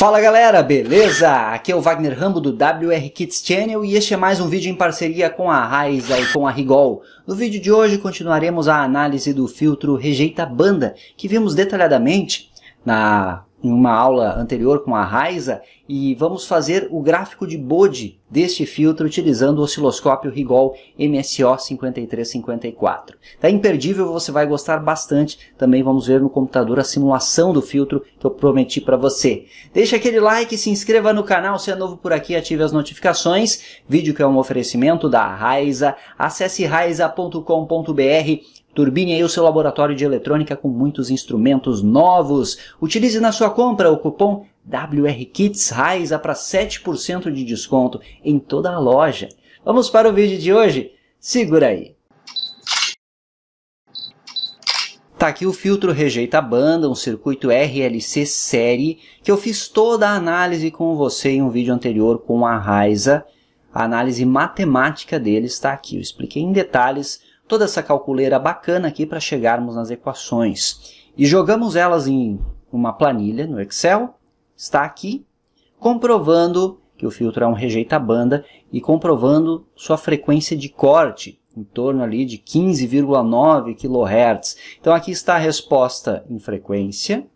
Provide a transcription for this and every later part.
Fala galera, beleza? Aqui é o Wagner Rambo do WR Kids Channel e este é mais um vídeo em parceria com a Raiza e com a Rigol. No vídeo de hoje continuaremos a análise do filtro Rejeita Banda, que vimos detalhadamente na em uma aula anterior com a Raiza e vamos fazer o gráfico de Bode deste filtro utilizando o osciloscópio Rigol MSO5354. Está imperdível, você vai gostar bastante. Também vamos ver no computador a simulação do filtro que eu prometi para você. Deixa aquele like, se inscreva no canal, se é novo por aqui, ative as notificações. Vídeo que é um oferecimento da Raiza. Acesse raiza.com.br Turbine aí é o seu laboratório de eletrônica com muitos instrumentos novos. Utilize na sua compra o cupom WRKITSRAISA para 7% de desconto em toda a loja. Vamos para o vídeo de hoje? Segura aí! Tá aqui o filtro rejeita banda, um circuito RLC série, que eu fiz toda a análise com você em um vídeo anterior com a RAISA. A análise matemática dele está aqui. Eu expliquei em detalhes toda essa calculeira bacana aqui para chegarmos nas equações. E jogamos elas em uma planilha no Excel, está aqui, comprovando que o filtro é um rejeita-banda e comprovando sua frequência de corte, em torno ali de 15,9 kHz. Então aqui está a resposta em frequência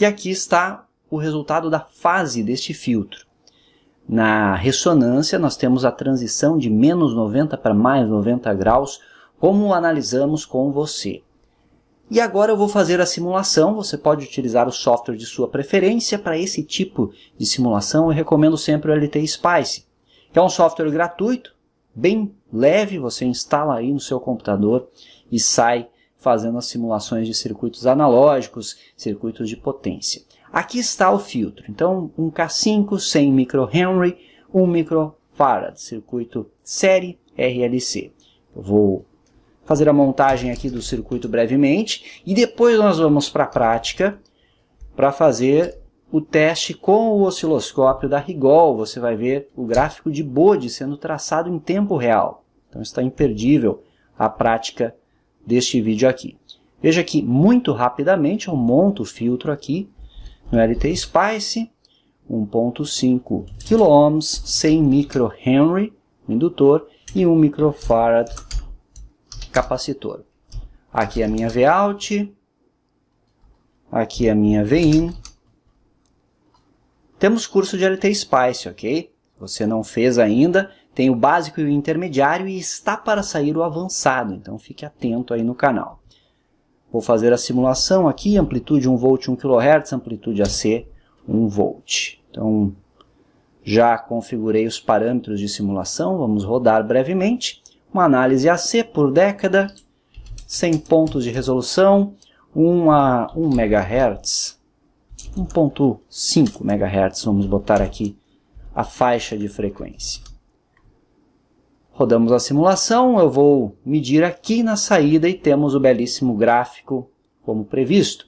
e aqui está o resultado da fase deste filtro. Na ressonância nós temos a transição de menos 90 para mais 90 graus como analisamos com você. E agora eu vou fazer a simulação, você pode utilizar o software de sua preferência para esse tipo de simulação, eu recomendo sempre o LT Spice, que é um software gratuito, bem leve, você instala aí no seu computador e sai fazendo as simulações de circuitos analógicos, circuitos de potência. Aqui está o filtro, então um K5 100 microhenry, 1 microfarad, circuito série RLC. Eu vou fazer a montagem aqui do circuito brevemente e depois nós vamos para a prática para fazer o teste com o osciloscópio da Rigol. Você vai ver o gráfico de Bode sendo traçado em tempo real. Então está imperdível a prática deste vídeo aqui. Veja que muito rapidamente eu monto o filtro aqui no LT Spice, 1.5 kOhms, 100 microhenry, indutor e 1 microfarad capacitor. Aqui é a minha Vout, aqui é a minha Vin. Temos curso de LT Spice, ok? Você não fez ainda, tem o básico e o intermediário e está para sair o avançado, então fique atento aí no canal. Vou fazer a simulação aqui, amplitude 1 volt 1 kHz, amplitude AC 1 volt. Então, já configurei os parâmetros de simulação, vamos rodar brevemente uma análise AC por década, 100 pontos de resolução, 1 a 1 MHz, 1.5 MHz, vamos botar aqui a faixa de frequência. Rodamos a simulação, eu vou medir aqui na saída e temos o belíssimo gráfico como previsto.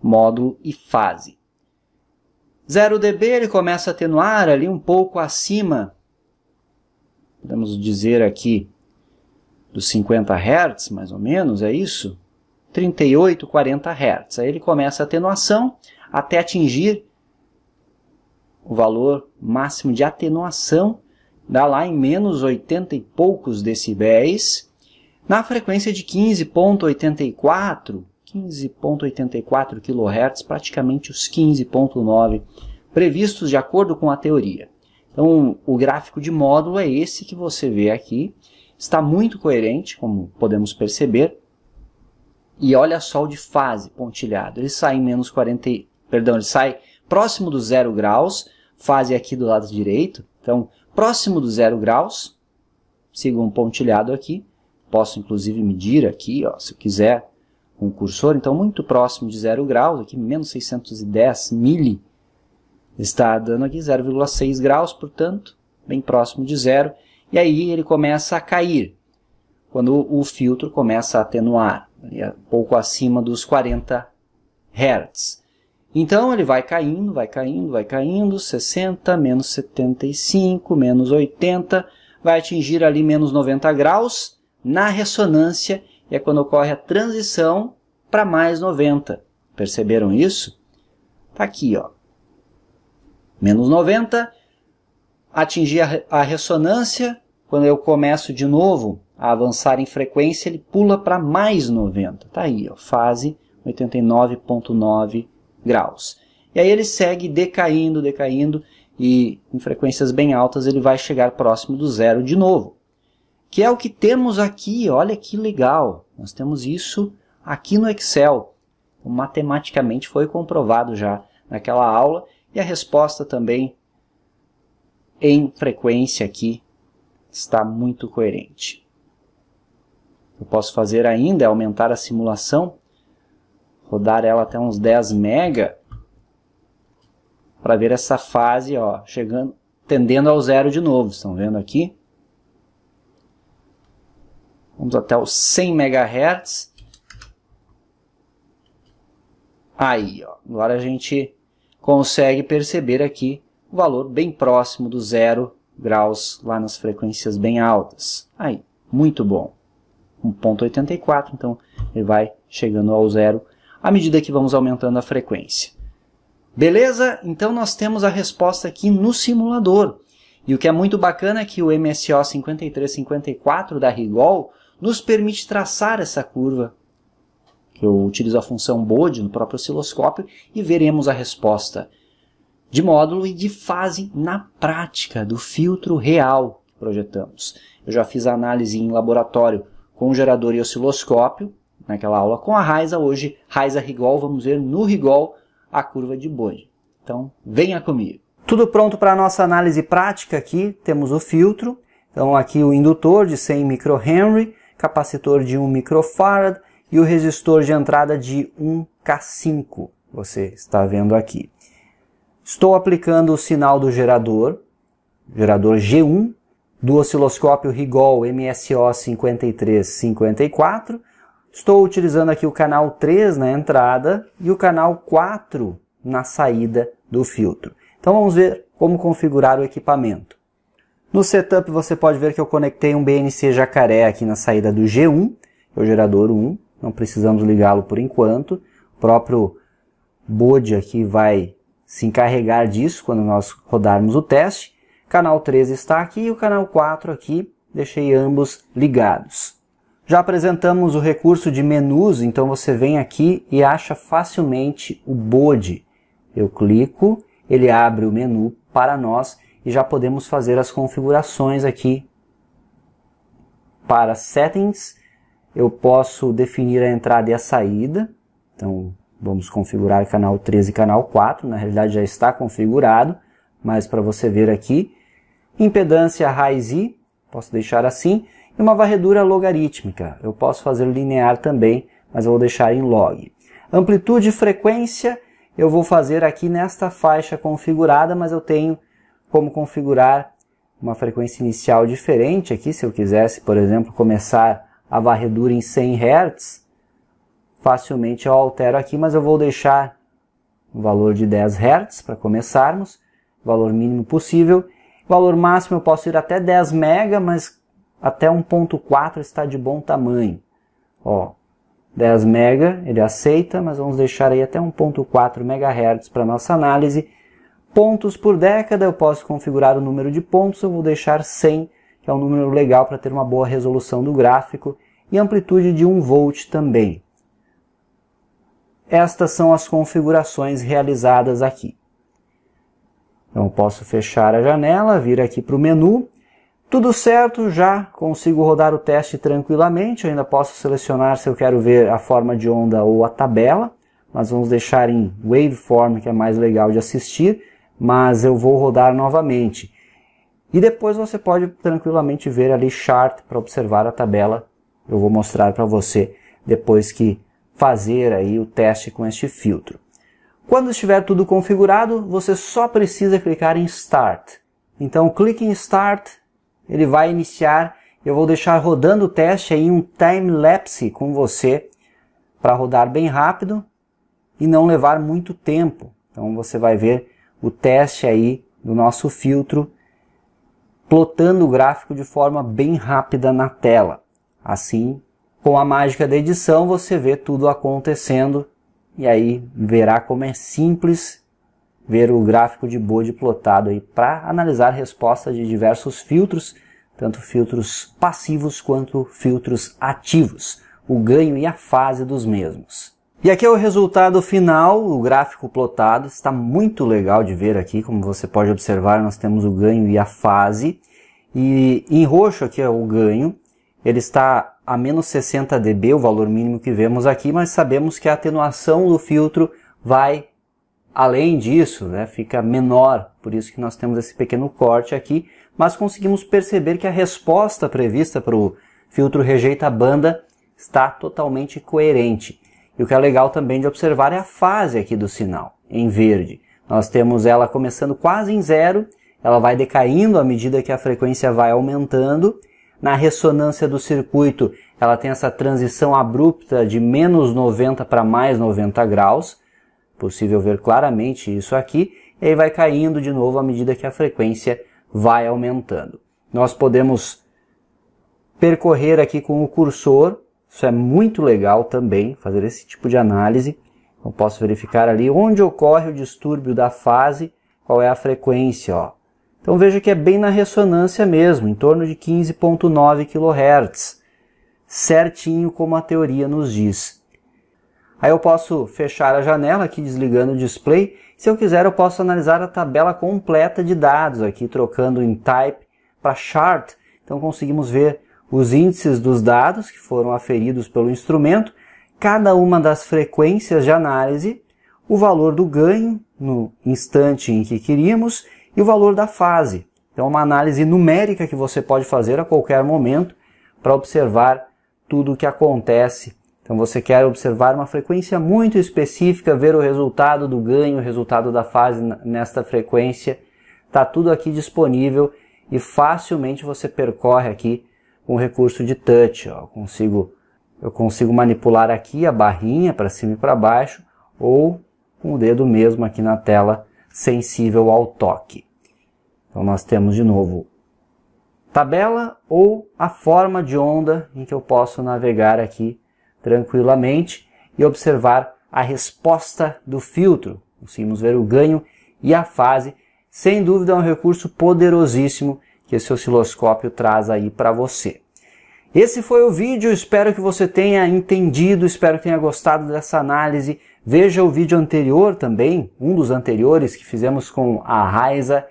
Módulo e fase. 0 dB ele começa a atenuar ali um pouco acima podemos dizer aqui, dos 50 Hz, mais ou menos, é isso? 38, 40 Hz. Aí ele começa a atenuação até atingir o valor máximo de atenuação, dá lá em menos 80 e poucos decibéis, na frequência de 15.84, 15.84 kHz, praticamente os 15.9 previstos de acordo com a teoria. Então, o gráfico de módulo é esse que você vê aqui. Está muito coerente, como podemos perceber. E olha só o de fase pontilhado. Ele sai menos 40, perdão, ele sai próximo do zero graus, fase aqui do lado direito. Então, próximo do zero graus, sigo um pontilhado aqui. Posso inclusive medir aqui, ó, se eu quiser, com um o cursor. Então, muito próximo de zero graus, aqui menos 610 mili Está dando aqui 0,6 graus, portanto, bem próximo de zero. E aí ele começa a cair, quando o filtro começa a atenuar, é, pouco acima dos 40 Hz. Então ele vai caindo, vai caindo, vai caindo, 60, menos 75, menos 80, vai atingir ali menos 90 graus na ressonância, e é quando ocorre a transição para mais 90. Perceberam isso? Está aqui, ó menos 90, atingir a, a ressonância, quando eu começo de novo a avançar em frequência, ele pula para mais 90. Está aí, ó, fase 89,9 graus. E aí ele segue decaindo, decaindo, e em frequências bem altas ele vai chegar próximo do zero de novo. Que é o que temos aqui, olha que legal. Nós temos isso aqui no Excel. matematicamente foi comprovado já naquela aula. E a resposta também, em frequência aqui, está muito coerente. O que eu posso fazer ainda é aumentar a simulação, rodar ela até uns 10 mega, para ver essa fase ó, chegando, tendendo ao zero de novo. Estão vendo aqui? Vamos até os 100 MHz. Aí, ó, agora a gente consegue perceber aqui o valor bem próximo do zero graus lá nas frequências bem altas. Aí, muito bom. 1.84, então ele vai chegando ao zero à medida que vamos aumentando a frequência. Beleza? Então nós temos a resposta aqui no simulador. E o que é muito bacana é que o MSO 5354 da Rigol nos permite traçar essa curva que eu utilizo a função bode no próprio osciloscópio, e veremos a resposta de módulo e de fase na prática do filtro real que projetamos. Eu já fiz a análise em laboratório com gerador e osciloscópio, naquela aula com a Raiza, hoje Raiza Rigol, vamos ver no Rigol a curva de bode. Então, venha comigo. Tudo pronto para a nossa análise prática aqui, temos o filtro, então aqui o indutor de 100 microhenry, capacitor de 1 microfarad, e o resistor de entrada de 1K5, você está vendo aqui. Estou aplicando o sinal do gerador, gerador G1, do osciloscópio Rigol MSO 5354. Estou utilizando aqui o canal 3 na entrada e o canal 4 na saída do filtro. Então vamos ver como configurar o equipamento. No setup você pode ver que eu conectei um BNC Jacaré aqui na saída do G1, é o gerador 1, não precisamos ligá-lo por enquanto. O próprio Bode aqui vai se encarregar disso quando nós rodarmos o teste. Canal 13 está aqui e o canal 4 aqui, deixei ambos ligados. Já apresentamos o recurso de menus, então você vem aqui e acha facilmente o Bode. Eu clico, ele abre o menu para nós e já podemos fazer as configurações aqui para Settings eu posso definir a entrada e a saída. Então, vamos configurar canal 13 e canal 4. Na realidade, já está configurado, mas para você ver aqui. Impedância raiz I, posso deixar assim. E uma varredura logarítmica. Eu posso fazer linear também, mas eu vou deixar em log. Amplitude e frequência eu vou fazer aqui nesta faixa configurada, mas eu tenho como configurar uma frequência inicial diferente aqui, se eu quisesse, por exemplo, começar a varredura em 100 Hz, facilmente eu altero aqui, mas eu vou deixar o valor de 10 Hz para começarmos, valor mínimo possível. Valor máximo eu posso ir até 10 MB, mas até 1.4 está de bom tamanho. Ó, 10 MB ele aceita, mas vamos deixar aí até 1.4 MHz para nossa análise. Pontos por década eu posso configurar o número de pontos, eu vou deixar 100 que é um número legal para ter uma boa resolução do gráfico, e amplitude de 1 volt também. Estas são as configurações realizadas aqui. Então posso fechar a janela, vir aqui para o menu. Tudo certo, já consigo rodar o teste tranquilamente. Eu ainda posso selecionar se eu quero ver a forma de onda ou a tabela. Nós vamos deixar em waveform, que é mais legal de assistir, mas eu vou rodar novamente. E depois você pode tranquilamente ver ali chart para observar a tabela. Eu vou mostrar para você depois que fazer aí o teste com este filtro. Quando estiver tudo configurado, você só precisa clicar em Start. Então clique em Start, ele vai iniciar. Eu vou deixar rodando o teste aí um time lapse com você para rodar bem rápido e não levar muito tempo. Então você vai ver o teste aí do nosso filtro plotando o gráfico de forma bem rápida na tela. Assim, com a mágica da edição, você vê tudo acontecendo e aí verá como é simples ver o gráfico de Bode plotado aí para analisar respostas de diversos filtros, tanto filtros passivos quanto filtros ativos, o ganho e a fase dos mesmos. E aqui é o resultado final, o gráfico plotado, está muito legal de ver aqui, como você pode observar, nós temos o ganho e a fase, e em roxo aqui é o ganho, ele está a menos 60 dB, o valor mínimo que vemos aqui, mas sabemos que a atenuação do filtro vai além disso, né, fica menor, por isso que nós temos esse pequeno corte aqui, mas conseguimos perceber que a resposta prevista para o filtro rejeita banda está totalmente coerente. E o que é legal também de observar é a fase aqui do sinal, em verde. Nós temos ela começando quase em zero, ela vai decaindo à medida que a frequência vai aumentando. Na ressonância do circuito, ela tem essa transição abrupta de menos 90 para mais 90 graus. Possível ver claramente isso aqui. E aí vai caindo de novo à medida que a frequência vai aumentando. Nós podemos percorrer aqui com o cursor isso é muito legal também, fazer esse tipo de análise. Eu posso verificar ali onde ocorre o distúrbio da fase, qual é a frequência. Ó. Então veja que é bem na ressonância mesmo, em torno de 15.9 kHz, certinho como a teoria nos diz. Aí eu posso fechar a janela aqui desligando o display. Se eu quiser, eu posso analisar a tabela completa de dados aqui, trocando em type para chart. Então conseguimos ver os índices dos dados que foram aferidos pelo instrumento, cada uma das frequências de análise, o valor do ganho no instante em que queríamos e o valor da fase. Então, uma análise numérica que você pode fazer a qualquer momento para observar tudo o que acontece. Então, você quer observar uma frequência muito específica, ver o resultado do ganho, o resultado da fase nesta frequência. Está tudo aqui disponível e facilmente você percorre aqui com recurso de touch. Ó. Consigo, eu consigo manipular aqui a barrinha para cima e para baixo ou com o dedo mesmo aqui na tela sensível ao toque. Então nós temos de novo tabela ou a forma de onda em que eu posso navegar aqui tranquilamente e observar a resposta do filtro. Conseguimos ver o ganho e a fase. Sem dúvida é um recurso poderosíssimo que esse osciloscópio traz aí para você. Esse foi o vídeo, espero que você tenha entendido, espero que tenha gostado dessa análise. Veja o vídeo anterior também, um dos anteriores que fizemos com a Raiza,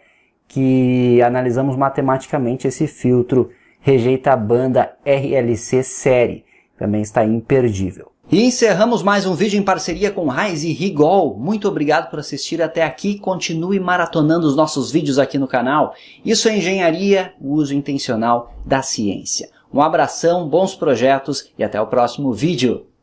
que analisamos matematicamente esse filtro rejeita a banda RLC série. Também está imperdível. E encerramos mais um vídeo em parceria com Raiz e Rigol. Muito obrigado por assistir até aqui. Continue maratonando os nossos vídeos aqui no canal. Isso é engenharia, o uso intencional da ciência. Um abração, bons projetos e até o próximo vídeo.